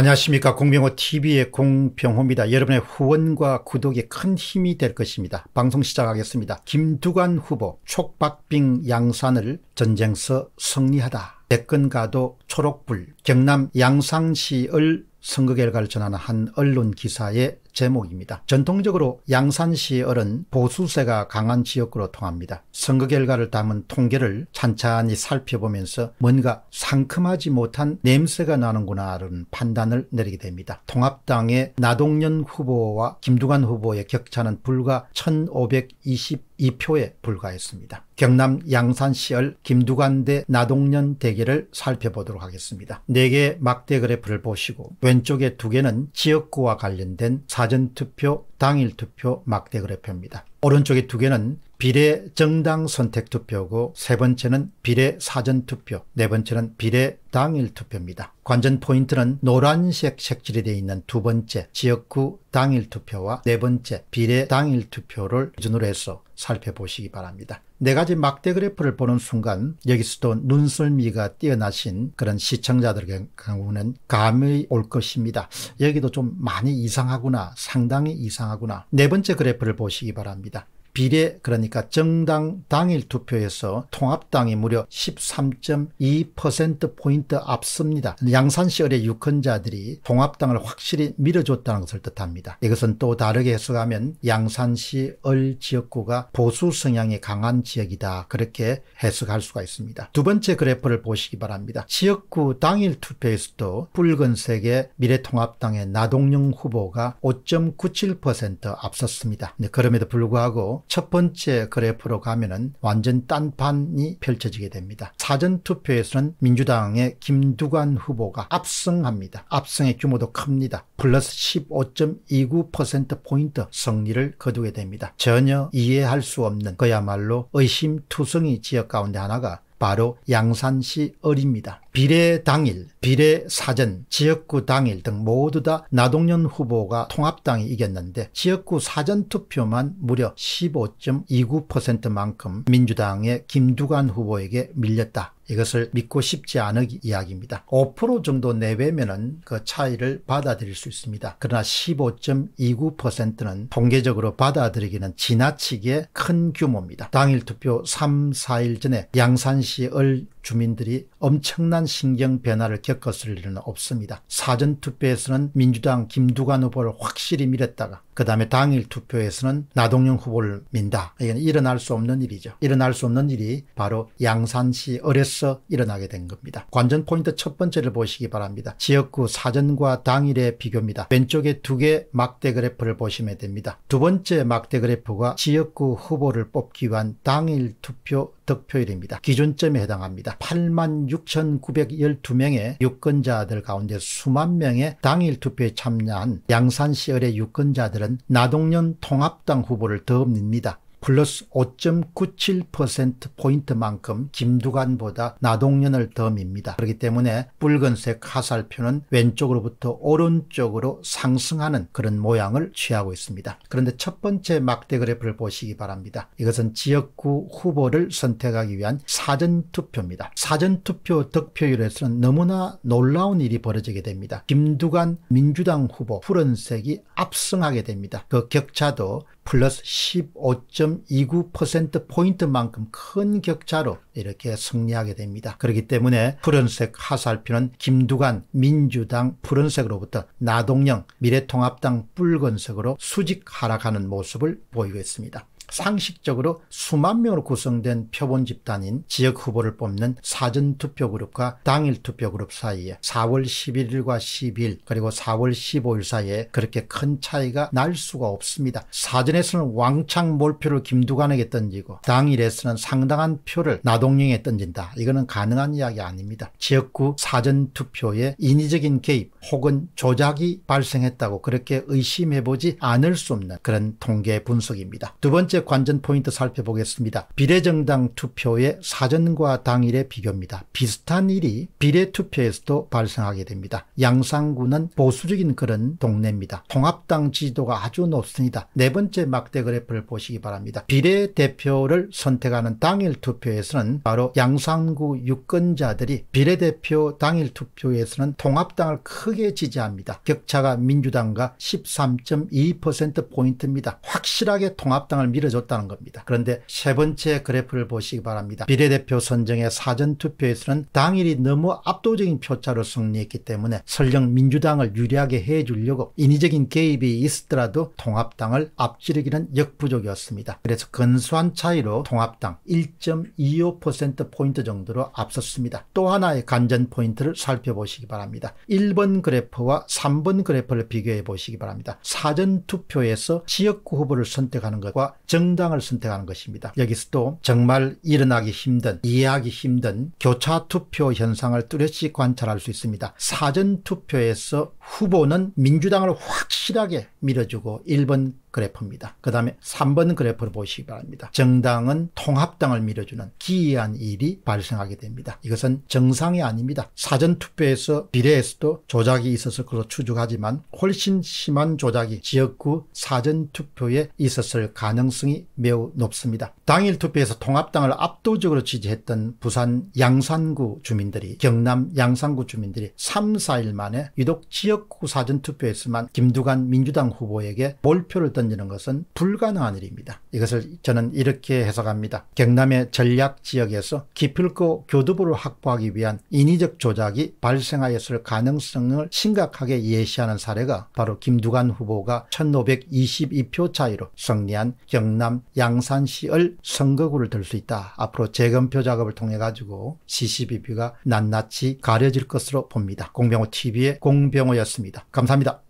안녕하십니까 공병호TV의 공병호입니다. 여러분의 후원과 구독이 큰 힘이 될 것입니다. 방송 시작하겠습니다. 김두관 후보 촉박빙 양산을 전쟁서 승리하다. 대권가도 초록불 경남 양상시을 선거 결과를 전하는 한 언론 기사에 제목입니다. 전통적으로 양산시의 은 보수세가 강한 지역으로 통합니다. 선거 결과를 담은 통계를 찬찬히 살펴보면서 뭔가 상큼하지 못한 냄새가 나는구나라는 판단을 내리게 됩니다. 통합당의 나동연 후보와 김두관 후보의 격차는 불과 1 5 2 2표에 불과했습니다. 경남 양산시열 김두관대 나동년 대계를 살펴보도록 하겠습니다. 4개의 막대 그래프를 보시고 왼쪽에 2개는 지역구와 관련된 사전투표, 당일투표 막대 그래프입니다. 오른쪽에 2개는 비례 정당 선택 투표고 세 번째는 비례 사전 투표, 네 번째는 비례 당일 투표입니다. 관전 포인트는 노란색 색칠이 되어 있는 두 번째 지역구 당일 투표와 네 번째 비례 당일 투표를 기준으로 해서 살펴보시기 바랍니다. 네 가지 막대 그래프를 보는 순간 여기서도 눈썰미가 뛰어나신 그런 시청자들의 에강우는 감이 올 것입니다. 여기도 좀 많이 이상하구나 상당히 이상하구나 네 번째 그래프를 보시기 바랍니다. 비례 그러니까 정당 당일 투표에서 통합당이 무려 13.2%포인트 앞섭니다. 양산시 의회 유권자들이 통합당을 확실히 밀어줬다는 것을 뜻합니다. 이것은 또 다르게 해석하면 양산시 을 지역구가 보수 성향이 강한 지역이다. 그렇게 해석할 수가 있습니다. 두 번째 그래프를 보시기 바랍니다. 지역구 당일 투표에서도 붉은색의 미래통합당의 나동영 후보가 5.97% 앞섰습니다. 네, 그럼에도 불구하고 첫 번째 그래프로 가면은 완전 딴판이 펼쳐지게 됩니다. 사전투표에서는 민주당의 김두관 후보가 압승합니다. 압승의 규모도 큽니다. 플러스 15.29%포인트 승리를 거두게 됩니다. 전혀 이해할 수 없는 그야말로 의심투성이 지역 가운데 하나가 바로 양산시 을입니다. 비례 당일, 비례 사전, 지역구 당일 등 모두 다나동년 후보가 통합당이 이겼는데 지역구 사전 투표만 무려 15.29%만큼 민주당의 김두관 후보에게 밀렸다. 이것을 믿고 싶지 않은 이야기입니다. 5% 정도 내외면은 그 차이를 받아들일 수 있습니다. 그러나 15.29%는 통계적으로 받아들이기는 지나치게 큰 규모입니다. 당일 투표 3, 4일 전에 양산시 을 주민들이 엄청난 신경 변화를 겪었을 리는 없습니다. 사전투표에서는 민주당 김두관 후보를 확실히 밀었다가 그 다음에 당일 투표에서는 나동영 후보를 민다. 이건 일어날 수 없는 일이죠. 일어날 수 없는 일이 바로 양산시 어려서 일어나게 된 겁니다. 관전 포인트 첫 번째를 보시기 바랍니다. 지역구 사전과 당일의 비교입니다. 왼쪽에 두 개 막대 그래프를 보시면 됩니다. 두 번째 막대 그래프가 지역구 후보를 뽑기 위한 당일 투표 득표율입니다. 기준점에 해당합니다. 86,912명의 유권자들 가운데 수만 명의 당일 투표에 참여한 양산시 을의 유권자들은 나동년 통합당 후보를 덮습니다. 플러스 5.97%포인트만큼 김두관보다 나동년을 더 밉니다. 그렇기 때문에 붉은색 하살표는 왼쪽으로부터 오른쪽으로 상승하는 그런 모양을 취하고 있습니다. 그런데 첫 번째 막대 그래프를 보시기 바랍니다. 이것은 지역구 후보를 선택하기 위한 사전투표입니다. 사전투표 득표율에서는 너무나 놀라운 일이 벌어지게 됩니다. 김두관 민주당 후보 푸른색이 압승하게 됩니다. 그 격차도 플러스 15.29%포인트만큼 큰 격차로 이렇게 승리하게 됩니다. 그렇기 때문에 푸른색 하살표는 김두관 민주당 푸른색으로부터 나동영 미래통합당 붉은색으로 수직 하락하는 모습을 보이고 있습니다. 상식적으로 수만 명으로 구성된 표본 집단인 지역 후보를 뽑는 사전투표그룹과 당일투표그룹 사이에 4월 11일과 12일 그리고 4월 15일 사이에 그렇게 큰 차이가 날 수가 없습니다. 사전에서는 왕창 몰표를 김두관에게 던지고 당일에서는 상당한 표를 나동령에 던진다. 이거는 가능한 이야기 아닙니다. 지역구 사전투표에 인위적인 개입 혹은 조작이 발생했다고 그렇게 의심해보지 않을 수 없는 그런 통계 분석입니다. 두 번째 관전 포인트 살펴보겠습니다. 비례정당 투표의 사전과 당일의 비교입니다. 비슷한 일이 비례투표에서도 발생하게 됩니다. 양산구는 보수적인 그런 동네입니다. 통합당 지지도가 아주 높습니다. 네 번째 막대 그래프를 보시기 바랍니다. 비례대표를 선택하는 당일 투표에서는 바로 양산구 유권자들이 비례대표 당일 투표에서는 통합당을 크게 지지합니다. 격차가 민주당과 13.2%포인트입니다. 확실하게 통합당을 밀어 알려줬다는 겁니다. 그런데 세 번째 그래프를 보시기 바랍니다. 비례대표 선정의 사전투표에서는 당일이 너무 압도적인 표차로 승리했기 때문에 설령 민주당을 유리하게 해주려고 인위적인 개입이 있었더라도 통합당을 앞지르기는 역부족이었습니다. 그래서 근소한 차이로 통합당 1.25%포인트 정도로 앞섰습니다. 또 하나의 간전 포인트를 살펴보시기 바랍니다. 1번 그래프와 3번 그래프를 비교해 보시기 바랍니다. 사전투표에서 지역구 후보를 선택하는 것과 정 정당을 선택하는 것입니다. 여기서 또 정말 일어나기 힘든 이해하기 힘든 교차 투표 현상을 뚜렷이 관찰할 수 있습니다. 사전 투표에서 후보는 민주당을 확실하게 밀어주고 1번 그래프입니다. 그 다음에 3번 그래프를 보시기 바랍니다. 정당은 통합당을 밀어주는 기이한 일이 발생하게 됩니다. 이것은 정상이 아닙니다. 사전투표에서 비례에서도 조작이 있었을 것으로 추측하지만 훨씬 심한 조작이 지역구 사전투표에 있었을 가능성이 매우 높습니다. 당일 투표에서 통합당을 압도적으로 지지했던 부산 양산구 주민들이 경남 양산구 주민들이 3, 4일 만에 유독 지역구 사전투표에서만 김두관 민주당 후보에게 몰표를 던지는 것은 불가능한 일입니다. 이것을 저는 이렇게 해석합니다. 경남의 전략 지역에서 기필코 교두보를 확보하기 위한 인위적 조작이 발생하였을 가능성을 심각하게 예시하는 사례가 바로 김두관 후보가 1522표 차이로 승리한 경남 양산시을 선거구를 들 수 있다. 앞으로 재검표 작업을 통해 가지고 CCBB가 낱낱이 가려질 것으로 봅니다. 공병호 TV의 공병호였습니다. 감사합니다.